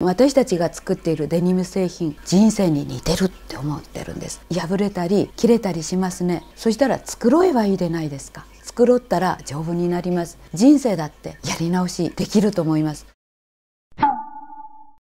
私たちが作っているデニム製品人生に似てるって思ってるんです破れたり切れたりしますねそしたら作ろえばいいでないですか作ろったら丈夫になります人生だってやり直しできると思います